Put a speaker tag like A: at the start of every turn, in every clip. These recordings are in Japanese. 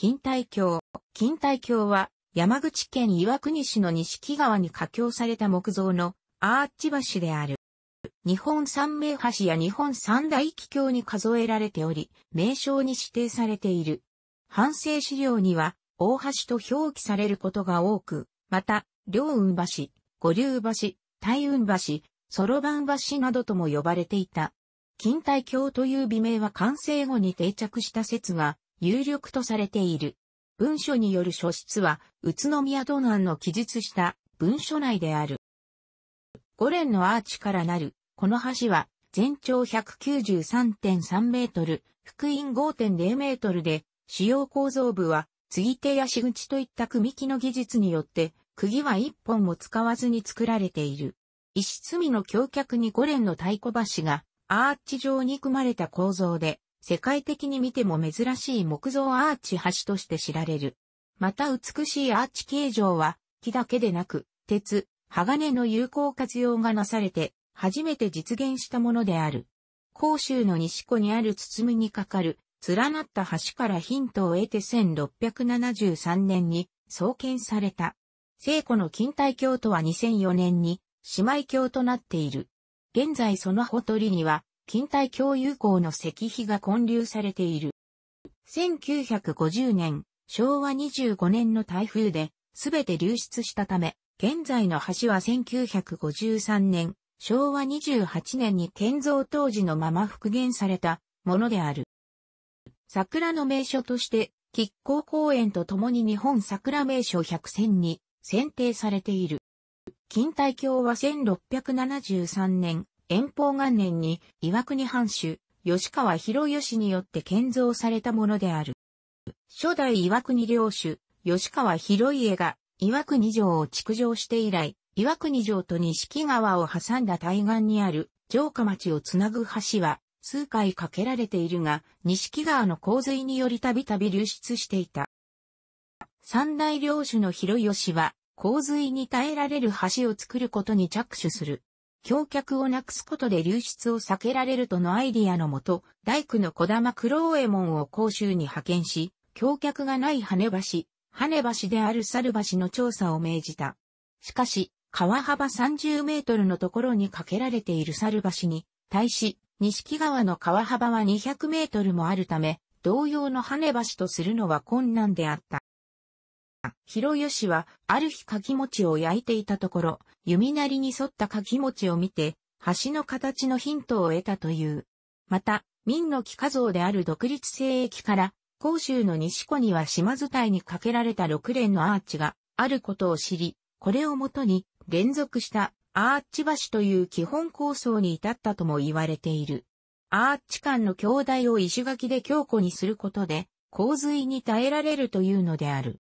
A: 錦帯橋。錦帯橋は、山口県岩国市の錦川に架橋された木造のアーチ橋である。日本三名橋や日本三大気橋に数えられており、名称に指定されている。反省資料には、大橋と表記されることが多く、また、両雲橋、五竜橋、大雲橋、そろばん橋などとも呼ばれていた。錦帯橋という美名は完成後に定着した説が有力とされている。文書による書室は、宇都宮道南の記述した文書内である。五連のアーチからなる、この橋は、全長193.3メートル、福音5.0メートルで、主要構造部は、継ぎ手や仕口といった組木の技術によって、釘は一本も使わずに作られている。石積みの橋脚に五連の太鼓橋が、アーチ状に組まれた構造で、世界的に見ても珍しい木造アーチ橋として知られる。また美しいアーチ形状は、木だけでなく、鉄、鋼の有効活用がなされて、初めて実現したものである。甲州の西湖にある包みにかかる、連なった橋からヒントを得て1673年に創建された。聖子の近代橋とは2004年に姉妹橋となっている。現在そのほとりには近代橋有好の石碑が建立されている。1950年、昭和25年の台風で、すべて流出したため、現在の橋は1953年、昭和28年に建造当時のまま復元されたものである。桜の名所として、吉光公園と共に日本桜名所100選に選定されている。近代橋は1673年、遠方元年に岩国藩主、吉川博義によって建造されたものである。初代岩国領主、吉川博家が岩国城を築城して以来、岩国城と錦川を挟んだ対岸にある城下町をつなぐ橋は数回架けられているが、錦川の洪水によりたびたび流出していた。三大領主の博義は洪水に耐えられる橋を作ることに着手する。橋脚をなくすことで流出を避けられるとのアイディアのもと、大工の小玉黒右衛門を甲州に派遣し、橋脚がない羽橋、羽橋である猿橋の調査を命じた。しかし、川幅30メートルのところに架けられている猿橋に、対し、錦川の川幅は200メートルもあるため、同様の羽橋とするのは困難であった。広吉は、ある日柿餅を焼いていたところ、弓なりに沿った柿餅を見て、橋の形のヒントを得たという。また、民の木家像である独立聖域から、甲州の西湖には島伝いにかけられた六連のアーチがあることを知り、これをもとに連続したアーチ橋という基本構想に至ったとも言われている。アーチ間の橋台を石垣で強固にすることで、洪水に耐えられるというのである。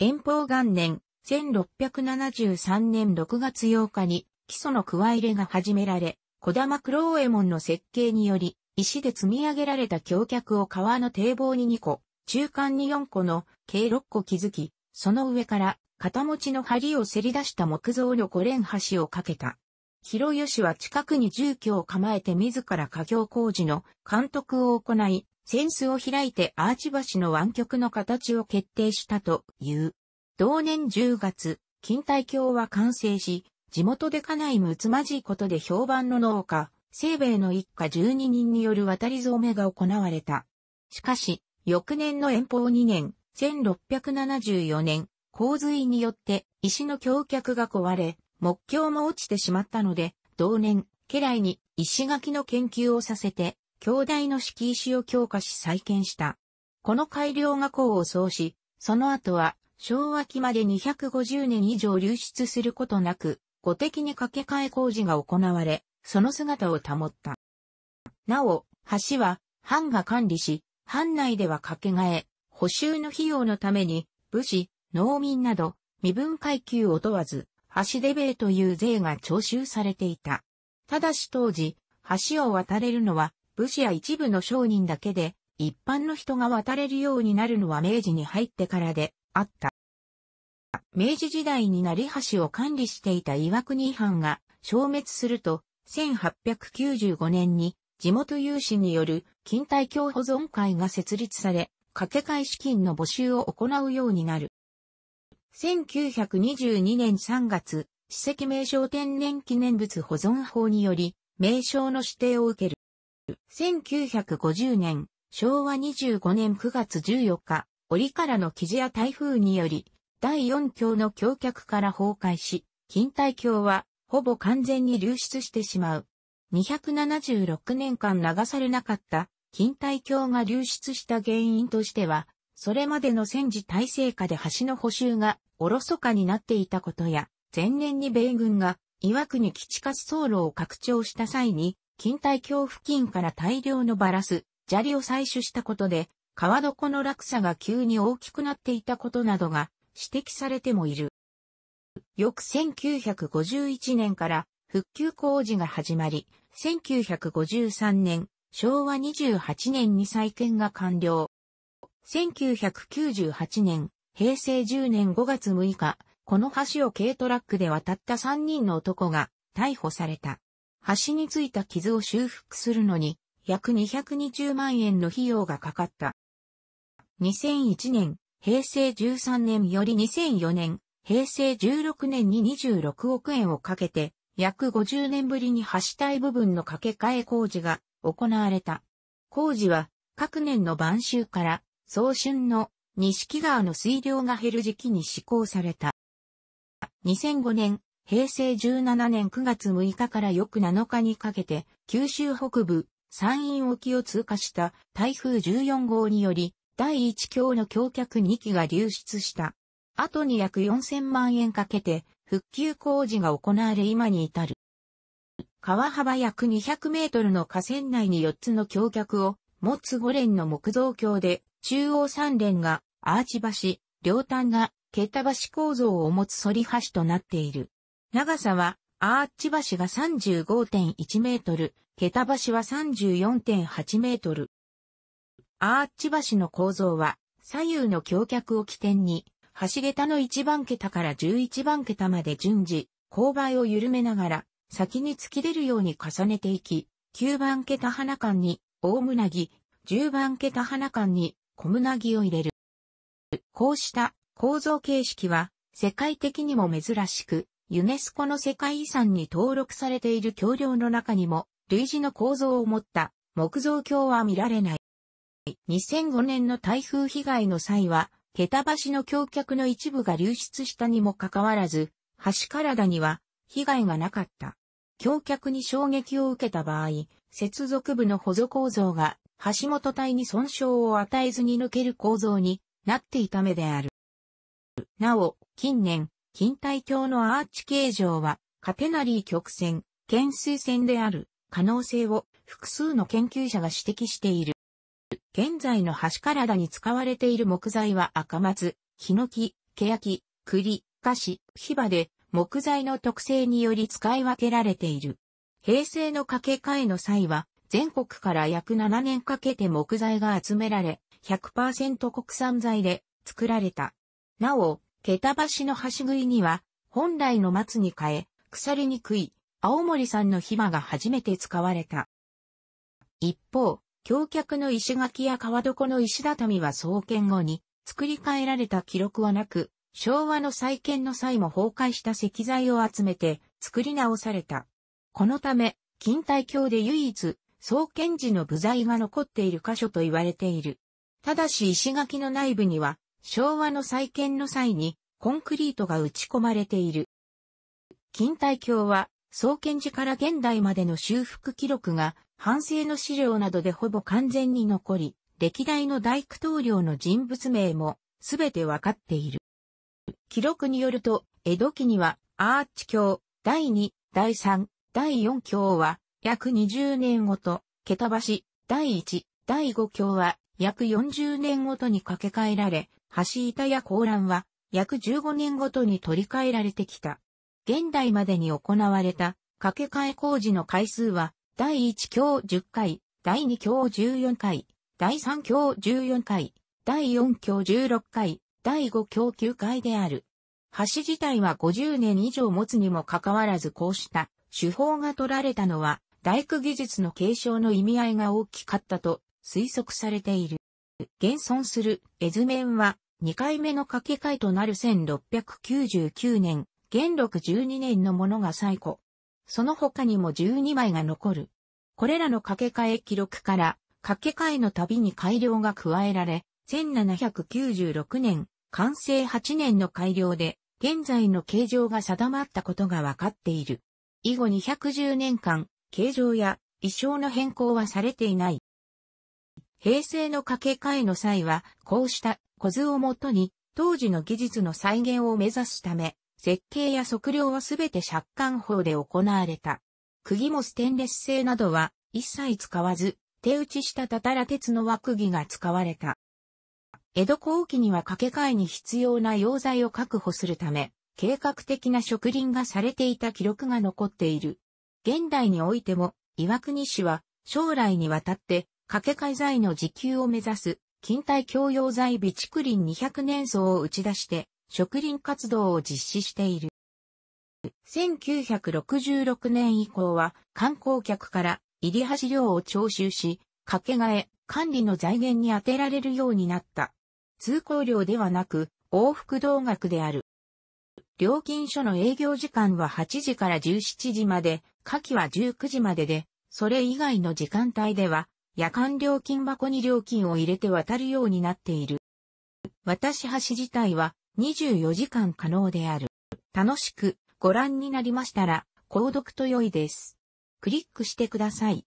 A: 遠方元年、1673年6月8日に基礎の加入れが始められ、小玉黒右衛門の設計により、石で積み上げられた橋脚を川の堤防に2個、中間に4個の計6個築き、その上から片持ちの梁をせり出した木造の五連橋をかけた。広吉は近くに住居を構えて自ら家業工事の監督を行い、扇子を開いてアーチ橋の湾曲の形を決定したという。同年10月、近代橋は完成し、地元で家内むつまじいことで評判の農家、西米の一家12人による渡り染めが行われた。しかし、翌年の遠方2年、1674年、洪水によって石の橋脚が壊れ、木橋も落ちてしまったので、同年、家来に石垣の研究をさせて、京大の敷石を強化し再建した。この改良が功を奏し、その後は昭和期まで250年以上流出することなく、五的に掛け替え工事が行われ、その姿を保った。なお、橋は藩が管理し、藩内では掛け替え、補修の費用のために、武士、農民など、身分階級を問わず、橋デベという税が徴収されていた。ただし当時、橋を渡れるのは武士や一部の商人だけで、一般の人が渡れるようになるのは明治に入ってからであった。明治時代に成橋を管理していた岩国藩が消滅すると、1895年に地元有志による近代教保存会が設立され、掛け替え資金の募集を行うようになる。1922年3月、史跡名称天然記念物保存法により、名称の指定を受ける。1950年、昭和25年9月14日、折からの記事や台風により、第4橋の橋脚から崩壊し、近代橋は、ほぼ完全に流出してしまう。276年間流されなかった、近代橋が流出した原因としては、それまでの戦時体制下で橋の補修がおろそかになっていたことや、前年に米軍が岩国基地滑走路を拡張した際に近帯橋付近から大量のバラス、砂利を採取したことで、川床の落差が急に大きくなっていたことなどが指摘されてもいる。翌1951年から復旧工事が始まり、1953年、昭和28年に再建が完了。1998年、平成10年5月6日、この橋を軽トラックで渡った3人の男が逮捕された。橋についた傷を修復するのに約220万円の費用がかかった。2001年、平成13年より2004年、平成16年に26億円をかけて、約50年ぶりに橋体部分の掛け替え工事が行われた。工事は各年の晩秋から早春の西木川の水量が減る時期に施行された。2005年、平成17年9月6日から翌7日にかけて、九州北部、山陰沖を通過した台風14号により、第1橋の橋脚2機が流出した。後に約4000万円かけて、復旧工事が行われ今に至る。川幅約200メートルの河川内に4つの橋脚を持つ5連の木造橋で、中央3連がアーチ橋、両端が桁橋構造を持つ反り橋となっている。長さは、アーチ橋が35.1メートル、桁橋は34.8メートル。アーチ橋の構造は、左右の橋脚を起点に、橋桁の1番桁から11番桁まで順次、勾配を緩めながら、先に突き出るように重ねていき、9番桁花間に、大胸木、10番桁花間に、小胸木を入れる。こうした構造形式は、世界的にも珍しく、ユネスコの世界遺産に登録されている橋梁の中にも、類似の構造を持った木造橋は見られない。2005年の台風被害の際は、桁橋の橋脚の一部が流出したにもかかわらず、橋体には被害がなかった。橋脚に衝撃を受けた場合、接続部の補助構造が橋本体に損傷を与えずに抜ける構造になっていた目である。なお、近年、近帯橋のアーチ形状は、カテナリー曲線、懸垂線である可能性を複数の研究者が指摘している。現在の橋体に使われている木材は赤松、ヒノキ、ケヤキ、栗、菓子、ヒバで木材の特性により使い分けられている。平成の掛け替えの際は全国から約7年かけて木材が集められ100%国産材で作られた。なお、桁橋の橋食いには、本来の松に変え、腐りにくい、青森産のヒバが初めて使われた。一方、橋脚の石垣や川床の石畳は創建後に作り変えられた記録はなく、昭和の再建の際も崩壊した石材を集めて作り直された。このため、錦帯橋で唯一、創建時の部材が残っている箇所と言われている。ただし石垣の内部には、昭和の再建の際にコンクリートが打ち込まれている。近代橋は創建時から現代までの修復記録が反省の資料などでほぼ完全に残り、歴代の大工棟梁の人物名もすべてわかっている。記録によると、江戸期にはアーチ橋、第2、第3、第4橋は約20年ごと、桁橋、第1、第5橋は約40年ごとに掛け替えられ、橋板や高欄は約15年ごとに取り替えられてきた。現代までに行われた掛け替え工事の回数は第1橋10回、第2橋14回、第3橋14回、第4橋16回、第5橋9回である。橋自体は50年以上持つにもかかわらずこうした手法が取られたのは大工技術の継承の意味合いが大きかったと推測されている。現存する絵図面は2回目の掛け替えとなる1699年、元禄12年のものが最古。その他にも12枚が残る。これらの掛け替え記録から、掛け替えの度に改良が加えられ、1796年、完成8年の改良で、現在の形状が定まったことが分かっている。以後210年間、形状や衣装の変更はされていない。平成の掛け替えの際は、こうした小図をもとに、当時の技術の再現を目指すため、設計や測量はすべて借款法で行われた。釘もステンレス製などは一切使わず、手打ちしたたたら鉄の枠釘が使われた。江戸後期には掛け替えに必要な溶剤を確保するため、計画的な植林がされていた記録が残っている。現代においても、岩国市は将来にわたって掛け替え材の自給を目指す近代共用材備蓄林200年層を打ち出して、植林活動を実施している。1966年以降は観光客から入り橋料を徴収し、掛け替え、管理の財源に充てられるようになった。通行料ではなく、往復同額である。料金所の営業時間は8時から17時まで、夏季は19時までで、それ以外の時間帯では夜間料金箱に料金を入れて渡るようになっている。渡し橋自体は24時間可能である。楽しくご覧になりましたら、購読と良いです。クリックしてください。